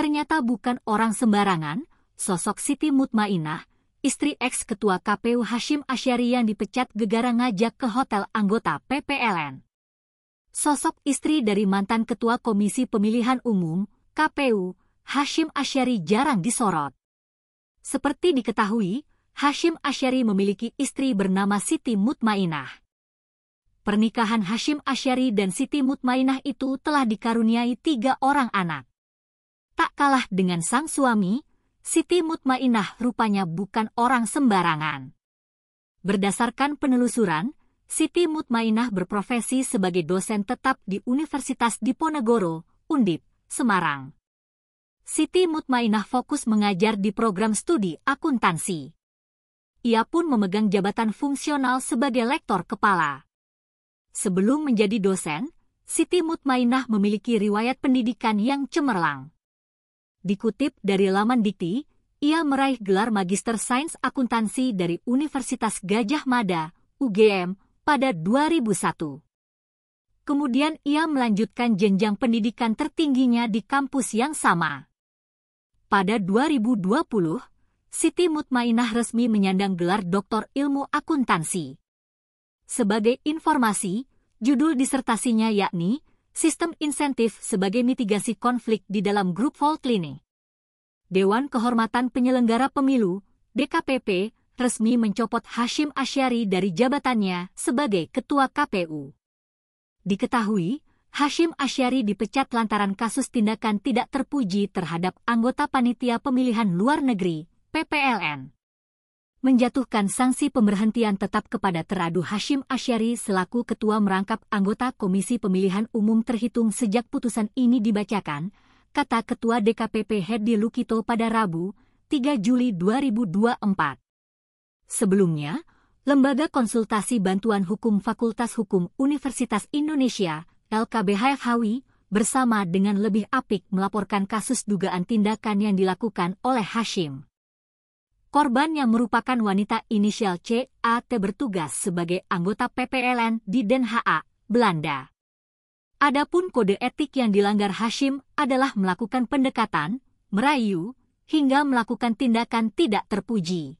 ternyata bukan orang sembarangan, sosok Siti Mutmainah, istri ex-ketua KPU Hashim Asyari yang dipecat gegara ngajak ke hotel anggota PPLN. Sosok istri dari mantan Ketua Komisi Pemilihan Umum, KPU, Hashim Asyari jarang disorot. Seperti diketahui, Hashim Asyari memiliki istri bernama Siti Mutmainah. Pernikahan Hashim Asyari dan Siti Mutmainah itu telah dikaruniai tiga orang anak rumah dengan sang suami, Siti Mutmainah rupanya bukan orang sembarangan. Berdasarkan penelusuran, Siti Mutmainah berprofesi sebagai dosen tetap di Universitas Diponegoro, Undip, Semarang. Siti Mutmainah fokus mengajar di program studi akuntansi. Ia pun memegang jabatan fungsional sebagai lektor kepala. Sebelum menjadi dosen, Siti Mutmainah memiliki riwayat pendidikan yang cemerlang. Dikutip dari laman Dikti, ia meraih gelar Magister Sains Akuntansi dari Universitas Gajah Mada, UGM, pada 2001. Kemudian ia melanjutkan jenjang pendidikan tertingginya di kampus yang sama. Pada 2020, Siti Mutmainah resmi menyandang gelar Doktor Ilmu Akuntansi. Sebagai informasi, judul disertasinya yakni sistem insentif sebagai mitigasi konflik di dalam grup line. Dewan Kehormatan Penyelenggara Pemilu, DKPP, resmi mencopot Hashim Asyari dari jabatannya sebagai Ketua KPU. Diketahui, Hashim Asyari dipecat lantaran kasus tindakan tidak terpuji terhadap anggota panitia pemilihan luar negeri, PPLN menjatuhkan sanksi pemberhentian tetap kepada Teradu Hashim Asyari selaku ketua merangkap anggota Komisi Pemilihan Umum terhitung sejak putusan ini dibacakan, kata Ketua DKPP Hedi Lukito pada Rabu, 3 Juli 2024. Sebelumnya, Lembaga Konsultasi Bantuan Hukum Fakultas Hukum Universitas Indonesia, Hawi, bersama dengan lebih apik melaporkan kasus dugaan tindakan yang dilakukan oleh Hashim. Korban yang merupakan wanita inisial CAT bertugas sebagai anggota PPLN di Den Haag, Belanda. Adapun kode etik yang dilanggar Hashim adalah melakukan pendekatan, merayu, hingga melakukan tindakan tidak terpuji.